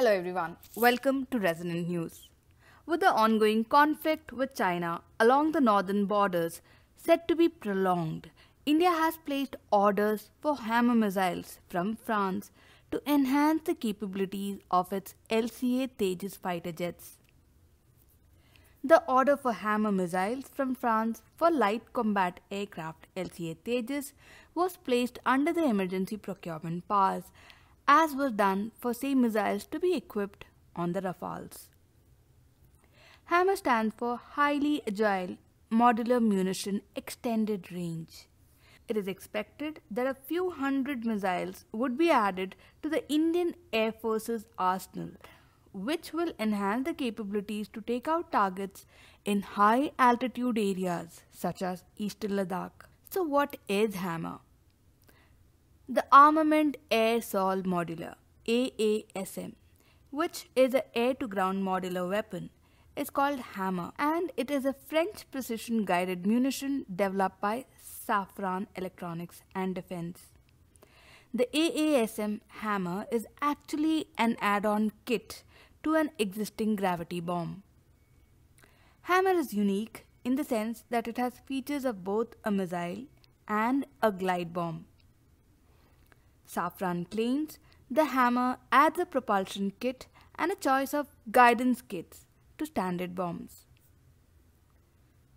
Hello everyone, welcome to Resonant News. With the ongoing conflict with China along the northern borders said to be prolonged, India has placed orders for hammer missiles from France to enhance the capabilities of its LCA Tejas fighter jets. The order for hammer missiles from France for light combat aircraft LCA Tejas was placed under the emergency procurement powers as was done for same missiles to be equipped on the Rafales. Hammer stands for Highly Agile Modular Munition Extended Range. It is expected that a few hundred missiles would be added to the Indian Air Force's arsenal, which will enhance the capabilities to take out targets in high altitude areas such as eastern Ladakh. So, what is Hammer? the Armament Air Sol Modular AASM, which is an air to ground modular weapon, is called Hammer and it is a French precision guided munition developed by Safran Electronics and Defense. The AASM Hammer is actually an add on kit to an existing gravity bomb. Hammer is unique in the sense that it has features of both a missile and a glide bomb. Safran claims the hammer adds a propulsion kit and a choice of guidance kits to standard bombs.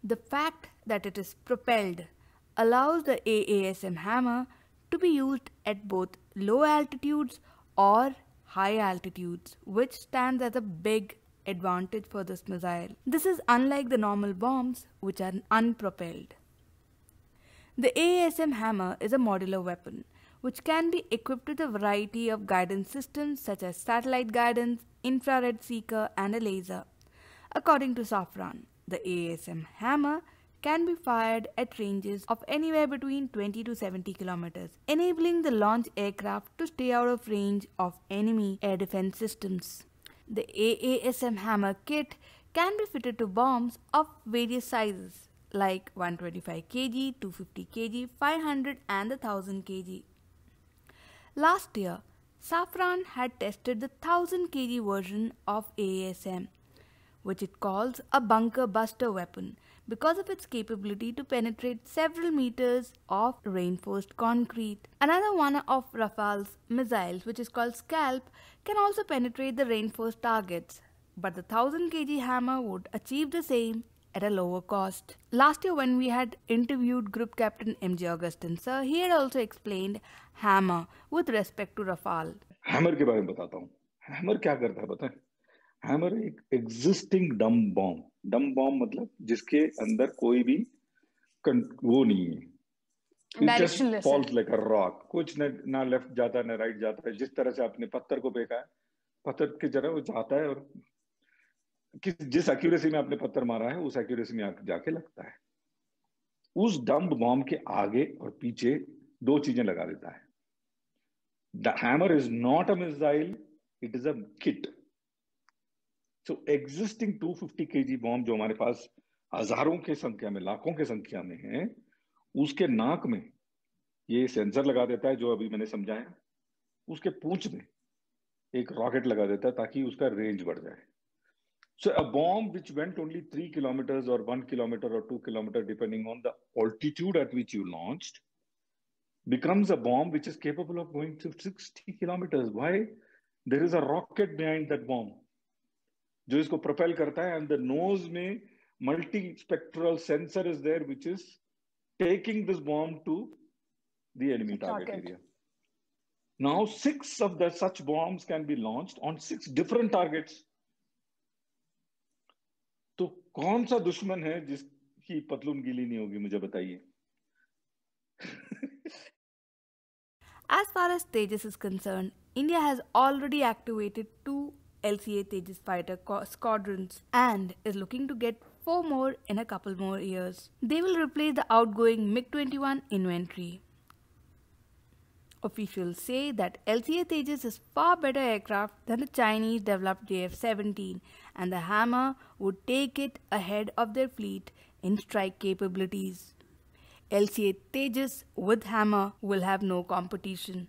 The fact that it is propelled allows the AASM hammer to be used at both low altitudes or high altitudes, which stands as a big advantage for this missile. This is unlike the normal bombs, which are unpropelled. The AASM hammer is a modular weapon which can be equipped with a variety of guidance systems such as satellite guidance, infrared seeker, and a laser. According to Safran, the ASM hammer can be fired at ranges of anywhere between 20 to 70 kilometers, enabling the launch aircraft to stay out of range of enemy air defense systems. The AASM hammer kit can be fitted to bombs of various sizes like 125 kg, 250 kg, 500 and 1000 kg. Last year, Safran had tested the 1000 kg version of AASM, which it calls a bunker buster weapon because of its capability to penetrate several meters of reinforced concrete. Another one of Rafale's missiles, which is called Scalp, can also penetrate the reinforced targets, but the 1000 kg hammer would achieve the same at a lower cost. Last year, when we had interviewed Group Captain MJ Augustine, sir, he had also explained Hammer with respect to Rafale. Hammer ke baare में बताता हूँ. Hammer kya karta hai पता Hammer ek existing dumb bomb. Dumb bomb matlab jiske andar koi bhi wo nahi hai. Falls लेकर rock कुछ न, ना left जाता है ना राइट जाता है जिस तरह से आपने पत्थर को फेंका है पत्थर की जरा वो जाता है और कि जिस एक्यूरेसी में आपने पत्थर मारा है उस एक्यूरेसी में जाके लगता है उस डंब बॉम्ब के आगे और पीछे दो चीजें लगा देता है the hammer is not a missile it is a kit so existing 250 fifty K G bomb जो हमारे पास हजारों के संख्या में लाखों के संख्या में है उसके नाक में ये सेंसर लगा देता है जो अभी मैंने समझाया उसके पूंछ में एक रॉकेट लगा देता है ताकि उसका रेंज बढ़ जाए So a bomb which went only three kilometers or one kilometer or two kilometer, depending on the altitude at which you launched, becomes a bomb which is capable of going to 60 kilometers. Why? There is a rocket behind that bomb. जो इसको propel करता है and the nose में multi spectral sensor is there which is taking this bomb to the enemy target area now six of the such bombs can be launched on six different targets तो कौन सा दुश्मन है जिसकी पतलून गीली नहीं होगी मुझे बताइए As far as Tejas is concerned, India has already activated two LCA Tejas fighter squadrons and is looking to get four more in a couple more years. They will replace the outgoing MiG 21 inventory. Officials say that LCA Tejas is far better aircraft than the Chinese developed JF-17 and the Hammer would take it ahead of their fleet in strike capabilities. LCA Tejas with Hammer will have no competition.